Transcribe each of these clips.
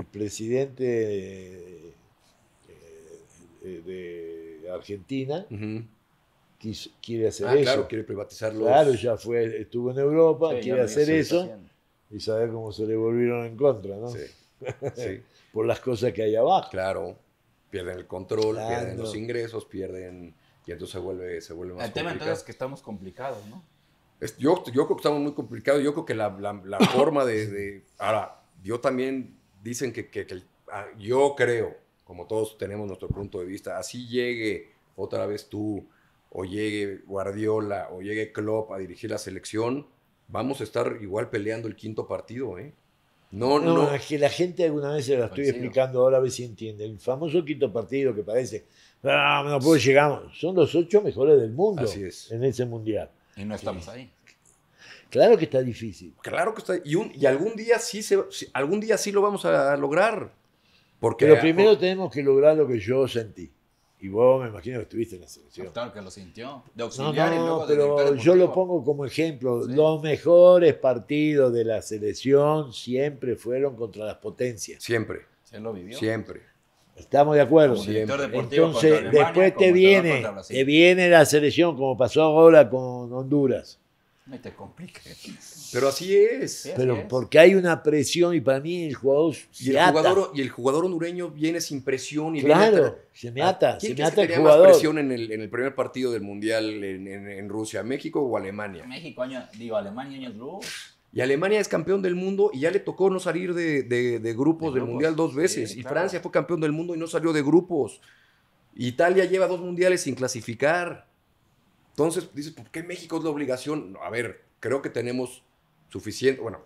el presidente de Argentina quiere hacer ah, eso. Claro, quiere privatizarlo Claro, ya fue, estuvo en Europa, quiere hacer eso y sabe cómo se le volvieron en contra, ¿no? Sí. Por las cosas que hay abajo. Claro, pierden el control, pierden los ingresos, pierden. Y entonces se vuelve, se vuelve El tema entonces es que estamos complicados, ¿no? yo, yo creo que estamos muy complicados. Yo creo que la, forma de, de. Ahora, yo también dicen que, que, ah, yo creo, como todos tenemos nuestro punto de vista, así llegue otra vez tú, o llegue Guardiola, o llegue Klopp a dirigir la selección, vamos a estar igual peleando el quinto partido, ¿eh? No, no, que la gente alguna vez se la estoy explicando, ahora a ver si entiende. El famoso quinto partido que parece, no puedo llegamos son los ocho mejores del mundo en ese mundial. Y no estamos ahí. Claro que está difícil. Claro que está. Y, y algún día sí algún día sí lo vamos a lograr. Porque, Pero primero tenemos que lograr lo que yo sentí. Y vos me imagino que estuviste en la selección. Claro que lo sintió. De no, no, pero yo lo pongo como ejemplo. Los mejores partidos de la selección siempre fueron contra las potencias. Siempre. Se lo vivió. Siempre. Estamos de acuerdo. Entonces, después te viene, te viene la selección, como pasó ahora con Honduras. No te compliques. Pero así es. Pero porque hay una presión y para mí el jugador y el jugador y el jugador hondureño viene sin presión y claro, se me ata, se me ata el más presión en el, primer partido del mundial en, Rusia, México o Alemania? México digo Alemania años luz. Y Alemania es campeón del mundo y ya le tocó no salir de, grupos, del mundial dos veces. Y Francia fue campeón del mundo y no salió de grupos. Italia lleva dos mundiales sin clasificar. Entonces, dices, ¿por qué México es la obligación? A ver, creo que tenemos suficiente, bueno,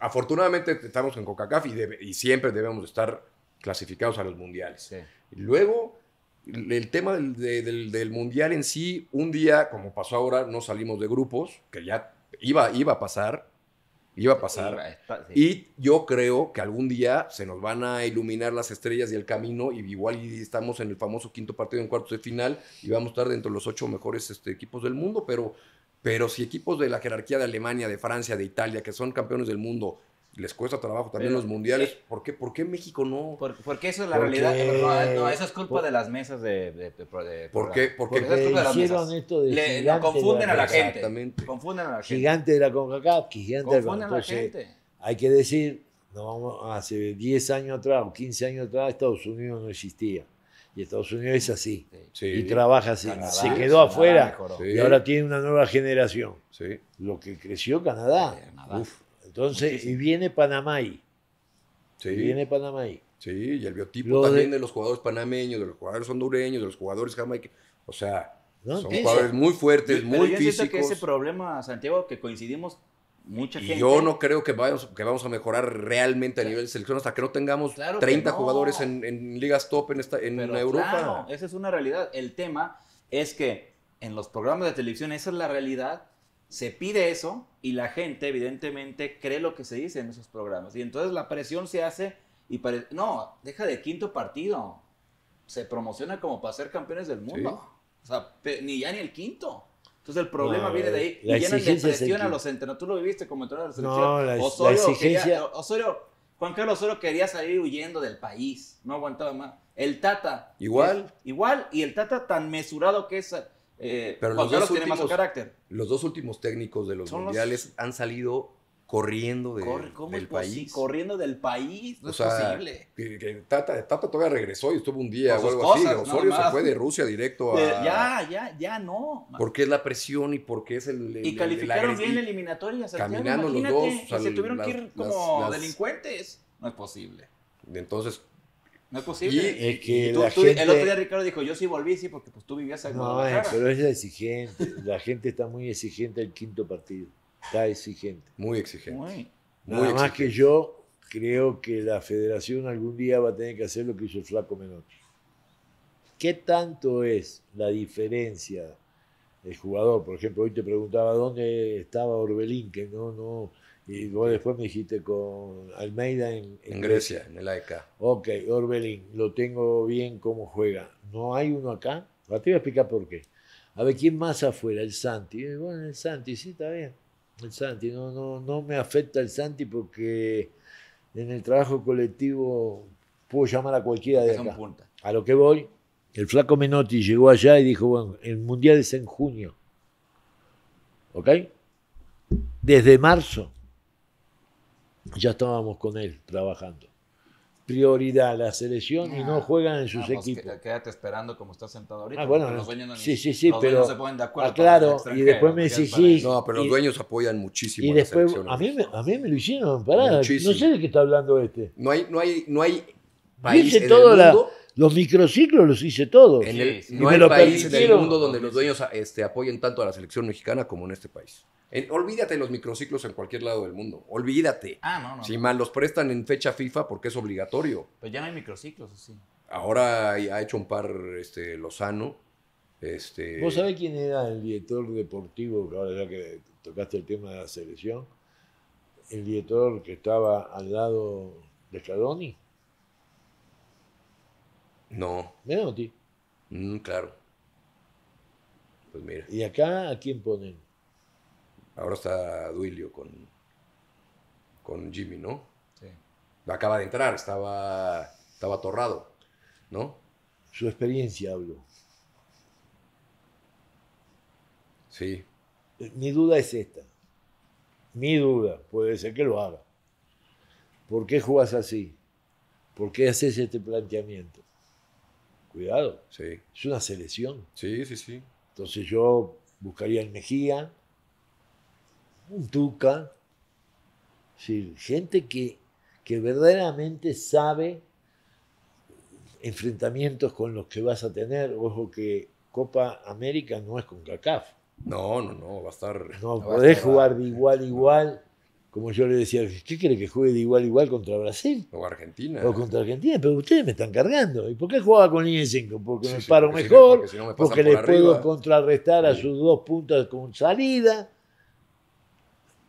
afortunadamente estamos en coca y, y siempre debemos estar clasificados a los mundiales. Luego, el tema del, mundial en sí, un día, como pasó ahora, no salimos de grupos, que ya iba, iba a pasar, Iba a pasar. Y yo creo que algún día se nos van a iluminar las estrellas y el camino y igual estamos en el famoso quinto partido en cuartos de final y vamos a estar dentro de los ocho mejores este, equipos del mundo, pero, pero si equipos de la jerarquía de Alemania, de Francia, de Italia, que son campeones del mundo, les cuesta trabajo también los mundiales. Eh, ¿Por, qué, México no? porque eso es la realidad. No, eso es culpa de las mesas de. ¿Por qué? Porque, esto de Le, confunden, a la gente, confunden a la gente. Gigante de la CONCACAF, gigante confunden de la gente. Hay que decir, no, hace 10 años atrás o 15 años atrás Estados Unidos no existía. Y Estados Unidos es así. Y trabaja así. se quedó afuera y ahora tiene una nueva generación. Lo que creció Canadá. Canadá. Entonces, y viene Panamá ahí, Sí. Viene Panamá ahí. Sí, y el biotipo también de... los jugadores panameños, de los jugadores hondureños, de los jugadores jamaicanos. O sea, son jugadores muy fuertes, muy yo Siento que ese problema, Santiago, que coincidimos mucha gente. Y yo no creo que vayamos, que vamos a mejorar realmente a nivel de selección hasta que no tengamos 30 jugadores en, ligas top en, esta, en Europa. Claro, esa es una realidad. El tema es que en los programas de televisión esa es la realidad se pide eso y la gente evidentemente cree lo que se dice en esos programas. Y entonces la presión se hace y parece, no, deja de quinto partido. Se promociona como para ser campeones del mundo. O sea, ni ya ni el quinto. Entonces el problema viene de ahí. y llenan de presión a los entrenadores. Tú lo viviste como entrenador de la selección. No, la, exigencia... quería, Juan Carlos Osorio quería salir huyendo del país. No aguantaba más. El Tata. Igual. igual. Y el Tata tan mesurado que es eh, pero los dos últimos, carácter. Los dos últimos técnicos de los mundiales han salido corriendo del país. Corriendo del país, no es posible. Tata, todavía regresó y estuvo un día o algo así. Osorio se fue de Rusia directo a. ya, ya, ya no. Porque es la presión y porque es el. y calificaron bien la eliminatoria. caminando los dos. O se tuvieron que ir como delincuentes. No es posible. Entonces, no es posible. que El otro día Ricardo dijo, yo sí volví, sí, porque pues, tú vivías en No, eh, pero es exigente. La gente está muy exigente el quinto partido. Está exigente. Muy exigente. más que yo creo que la federación algún día va a tener que hacer lo que hizo el flaco Menotti. ¿Qué tanto es la diferencia del jugador? Por ejemplo, hoy te preguntaba dónde estaba Orbelín, que no, no y vos después me dijiste con Almeida en, Grecia, en el AEK. Ok, Orbelín, lo tengo bien como juega. ¿No hay uno acá? te voy a explicar por qué. A ver, ¿quién más afuera? El Santi. Eh, bueno, el Santi, sí, está bien. El Santi, no, no, no me afecta el Santi porque en el trabajo colectivo puedo llamar a cualquiera de acá. A lo que voy, el flaco Menotti llegó allá y dijo, bueno, el Mundial es en junio. ¿Ok? Desde marzo ya estábamos con él trabajando. Prioridad la selección y no ah, juegan en ah, sus pues, equipos. Quédate esperando como estás sentado ahorita. Ah, bueno, los dueños no, sí, sí, sí, pero se ponen de acuerdo. Claro, y después me decís, sí. No, pero los dueños apoyan muchísimo. a, mí me, a mí me lo hicieron, pará. No sé de qué está hablando este. No hay, no hay, no hay país en el mundo los microciclos los hice todos. En el, no hay país mundo donde los dueños ah, este, apoyen tanto a la selección mexicana como en este país. olvídate de los microciclos en cualquier lado del mundo. Olvídate. Ah, no, no. Si mal los prestan en fecha FIFA porque es obligatorio. Pero pues ya no hay microciclos, así. Ahora ha hecho un par este, Lozano. Este... ¿Vos sabés quién era el director deportivo, ahora ya que tocaste el tema de la selección? El director que estaba al lado de Scaloni. No. Menos a ti. claro. Pues mira. ¿Y acá a quién ponen? Ahora está Duilio con, con Jimmy, ¿no? Sí. Acaba de entrar, estaba, estaba atorrado, ¿no? Su experiencia hablo. Sí. Eh, mi duda es esta. Mi duda, puede ser que lo haga. ¿Por qué jugas así? ¿Por qué haces este planteamiento? Cuidado. Es una selección. Sí, sí, sí. Entonces yo buscaría el Mejía, un Tuca, gente que, que verdaderamente sabe enfrentamientos con los que vas a tener. Ojo que Copa América no es con CACAF. No, no, no, va a estar. No, podés jugar de igual a igual como yo le decía, ¿qué quiere que juegue de igual a igual contra Brasil? O Argentina. O contra Argentina, pero ustedes me están cargando. ¿Y por qué jugaba con línea 5? Porque me paro mejor, porque, le puedo contrarrestar a sus dos puntas con salida.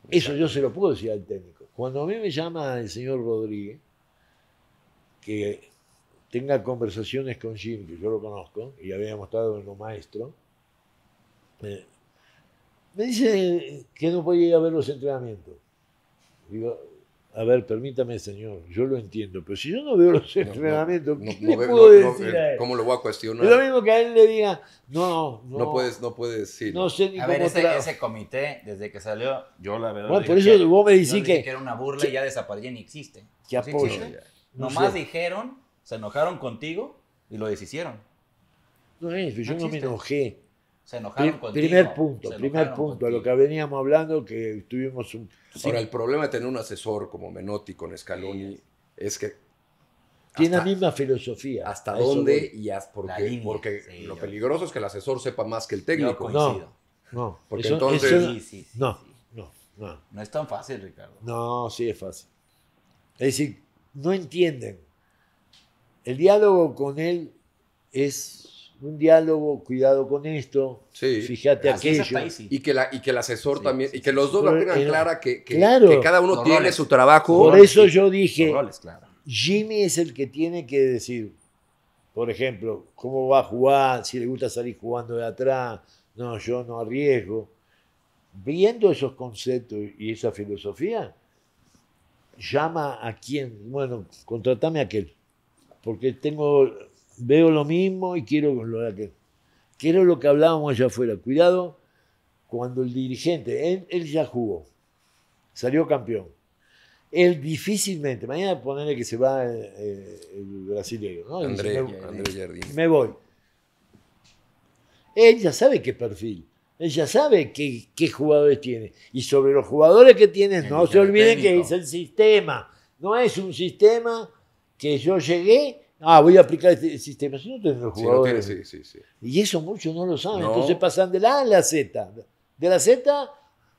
Eso yo se lo puedo decir al técnico. Cuando a mí me llama el señor Rodríguez, que tenga conversaciones con Jim, que yo lo conozco, y había mostrado en lo maestro, eh, me, dice que no podía ir a ver los entrenamientos a ver, permítame, señor, yo lo entiendo, pero si yo no veo los entrenamientos, ¿qué puedo decir a ¿Cómo lo voy a cuestionar? Es lo mismo que a él le diga, no, no. No puedes, no puedes decir. sé ni a ver, ese, comité, desde que salió, yo la verdad. Bueno, por eso que, me dijiste que, era una burla y ya desapareció, ni existe. ¿Qué apoyo? Nomás dijeron, se enojaron contigo y lo deshicieron. No yo no me enojé. Se enojaron con contigo. Primer punto, primer punto, a lo que veníamos hablando, que tuvimos un... el problema de tener un asesor como Menotti con Scaloni es que... Tiene la misma filosofía. ¿Hasta dónde y hasta por qué? Porque lo peligroso es que el asesor sepa más que el técnico. no, no. Porque entonces... no, no, no. No es tan fácil, Ricardo. No, sí es fácil. Es decir, no entienden. El diálogo con él es un diálogo, cuidado con esto, fíjate aquello. y, que la, y que el asesor también, y que los dos lo tengan clara que, claro. que, cada uno tiene su trabajo. Por eso yo dije, Jimmy es el que tiene que decir, por ejemplo, cómo va a jugar, si le gusta salir jugando de atrás, no, yo no arriesgo. Viendo esos conceptos y esa filosofía, llama a quien, bueno, contratame a aquel, porque tengo veo lo mismo y quiero lo que, quiero lo que hablábamos allá afuera. Cuidado cuando el dirigente, él, ya jugó, salió campeón. Él difícilmente, mañana ponerle que se va eh, eh, el, brasileño, ¿no? André, me, eh, me voy. Él ya sabe qué perfil. Él ya sabe qué, qué, jugadores tiene. Y sobre los jugadores que tienes, no se olviden que es el sistema. No es un sistema que yo llegué Ah, voy a aplicar este sistema. Si no tienes los jugadores. Si no tienes, sí, sí, sí. Y eso muchos no lo saben. Entonces pasan de la A a la Z. De la Z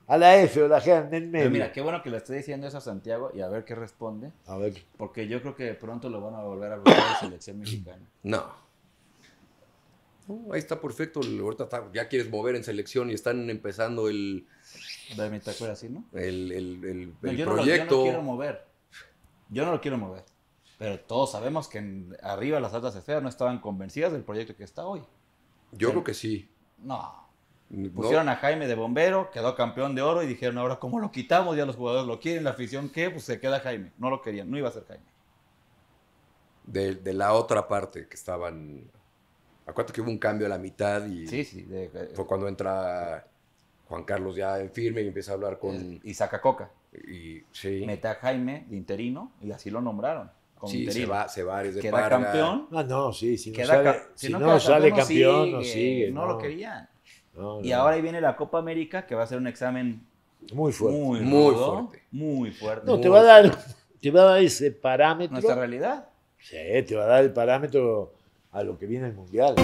a la F o la G en medio. mira, qué bueno que le esté diciendo eso a Santiago y a ver qué responde. A ver. Porque yo creo que de pronto lo van a volver a volver a la selección mexicana. No. ahí está perfecto. Ahorita ya quieres mover en selección y están empezando el. De así, ¿no? El, el, el, yo proyecto. No lo, quiero mover. Yo no lo quiero mover. Pero todos sabemos que arriba las altas esferas no estaban convencidas del proyecto que está hoy. Yo creo que sí. No. Pusieron a Jaime de bombero, quedó campeón de oro y dijeron, ahora cómo lo quitamos, ya los jugadores lo quieren, la afición qué, pues se queda Jaime. No lo querían, no iba a ser Jaime. De, la otra parte que estaban... Acuérdate que hubo un cambio a la mitad y sí, sí, eh, fue cuando entra Juan Carlos ya en firme y empieza a hablar con... Y saca Coca. Y, sí. Meta a Jaime de interino y así lo nombraron se va, se va Queda campeón. ah no, sí, si no sale, si no sale campeón, no sigue. No, lo querían. y ahora ahí viene la Copa América, que va a ser un examen muy fuerte. Muy, fuerte. Muy fuerte. No, te, va A dar, te va a dar ese parámetro. Nuestra realidad. Sí, te va a dar el parámetro a lo que viene el Mundial.